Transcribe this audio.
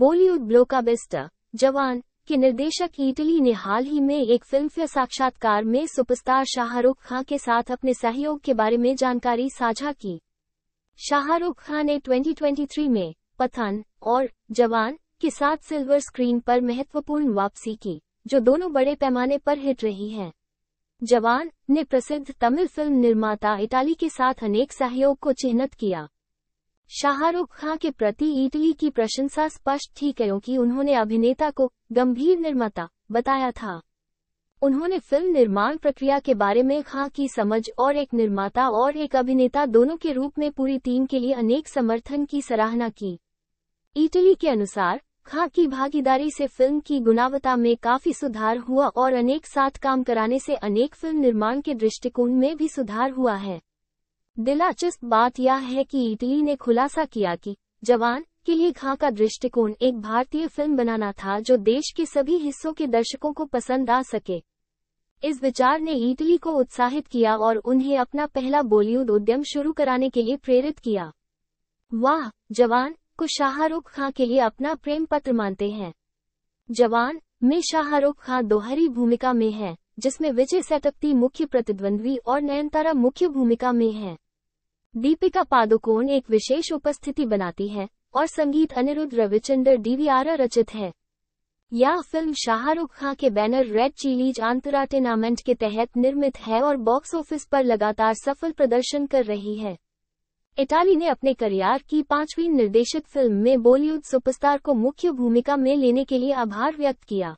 बॉलीवुड ब्लोकाबिस्टर जवान के निर्देशक इटली ने हाल ही में एक फिल्म फेयर साक्षात्कार में सुपरस्टार शाहरुख खान के साथ अपने सहयोग के बारे में जानकारी साझा की शाहरुख खान ने 2023 में पथन और जवान के साथ सिल्वर स्क्रीन पर महत्वपूर्ण वापसी की जो दोनों बड़े पैमाने पर हिट रही हैं जवान ने प्रसिद्ध तमिल फिल्म निर्माता इटाली के साथ अनेक सहयोग को चिन्हित किया शाहरुख खान के प्रति इटली की प्रशंसा स्पष्ट थी क्योंकि उन्होंने अभिनेता को गंभीर निर्माता बताया था उन्होंने फिल्म निर्माण प्रक्रिया के बारे में खां की समझ और एक निर्माता और एक अभिनेता दोनों के रूप में पूरी टीम के लिए अनेक समर्थन की सराहना की इटली के अनुसार खां की भागीदारी से फिल्म की गुणवत्ता में काफी सुधार हुआ और अनेक साथ काम कराने से अनेक फिल्म निर्माण के दृष्टिकोण में भी सुधार हुआ है दिलचस्प बात यह है कि इटली ने खुलासा किया कि जवान के लिए खां का दृष्टिकोण एक भारतीय फिल्म बनाना था जो देश के सभी हिस्सों के दर्शकों को पसंद आ सके इस विचार ने इटली को उत्साहित किया और उन्हें अपना पहला बॉलीवुड उद्यम शुरू कराने के लिए प्रेरित किया वाह जवान को शाहरुख खां के लिए अपना प्रेम पत्र मानते हैं जवान में शाहरुख खां दोहरी भूमिका में है जिसमें विजय सेटपती मुख्य प्रतिद्वंद्वी और नयनतारा मुख्य भूमिका में है दीपिका पादुकोण एक विशेष उपस्थिति बनाती हैं और संगीत अनिरुद्ध रविचंद्र डीवीआरा रचित है यह फिल्म शाहरुख खान के banner Red Chillies Entertainment के तहत निर्मित है और बॉक्स ऑफिस पर लगातार सफल प्रदर्शन कर रही है इटाली ने अपने करियर की पांचवी निर्देशित फिल्म में बॉलीवुड सुपरस्टार को मुख्य भूमिका में लेने के लिए आभार व्यक्त किया